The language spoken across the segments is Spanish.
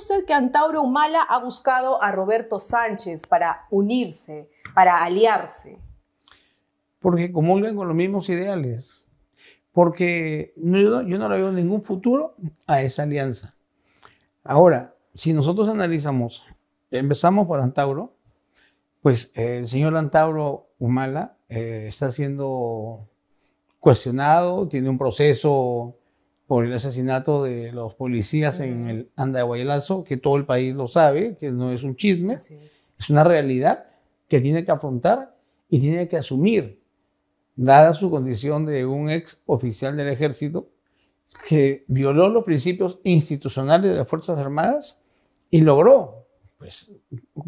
usted que Antauro Humala ha buscado a Roberto Sánchez para unirse, para aliarse? Porque comulgan con los mismos ideales. Porque yo, no le veo ningún futuro a esa alianza. Ahora, si nosotros analizamos, empezamos por Antauro, pues eh, el señor Antauro Humala eh, está siendo cuestionado, tiene un proceso por el asesinato de los policías en el Anda el Andahuaylazo, que todo el país lo sabe, que no es un chisme, es. una realidad que tiene que afrontar y tiene que asumir, dada su condición de un ex oficial del ejército que violó los principios institucionales de las Fuerzas Armadas y logró pues,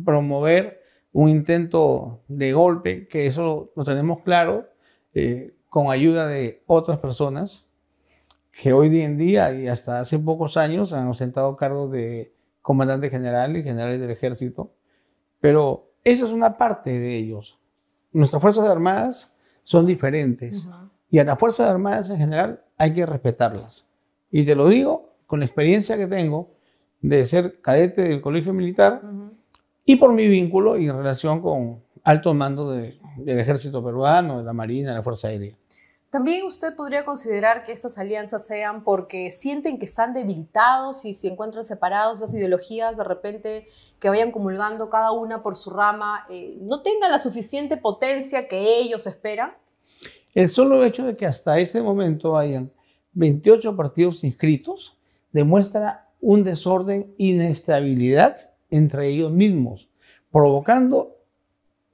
promover un intento de golpe, que eso lo tenemos claro, eh, con ayuda de otras personas, que hoy en día y hasta hace pocos años han ostentado cargos de comandante general y general del ejército, pero eso es una parte de ellos. Nuestras Fuerzas Armadas son diferentes y a las Fuerzas Armadas en general hay que respetarlas. Y te lo digo con la experiencia que tengo de ser cadete del colegio militar y por mi vínculo y en relación con alto mando del ejército peruano, de la Marina, de la Fuerza Aérea. También usted podría considerar que estas alianzas sean porque sienten que están debilitados y se encuentran separados esas ideologías de repente que vayan comulgando cada una por su rama, eh, no tengan la suficiente potencia que ellos esperan. El solo hecho de que hasta este momento hayan 28 partidos inscritos demuestra un desorden, inestabilidad entre ellos mismos, provocando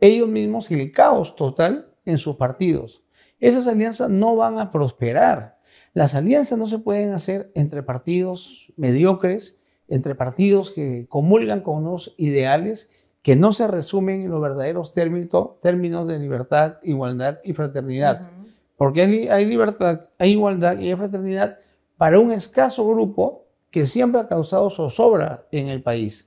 ellos mismos el caos total en sus partidos esas alianzas no van a prosperar. Las alianzas no se pueden hacer entre partidos mediocres, entre partidos que comulgan con unos ideales que no se resumen en los verdaderos términos, de libertad, igualdad y fraternidad. Porque hay libertad, hay igualdad y hay fraternidad para un escaso grupo que siempre ha causado zozobra en el país.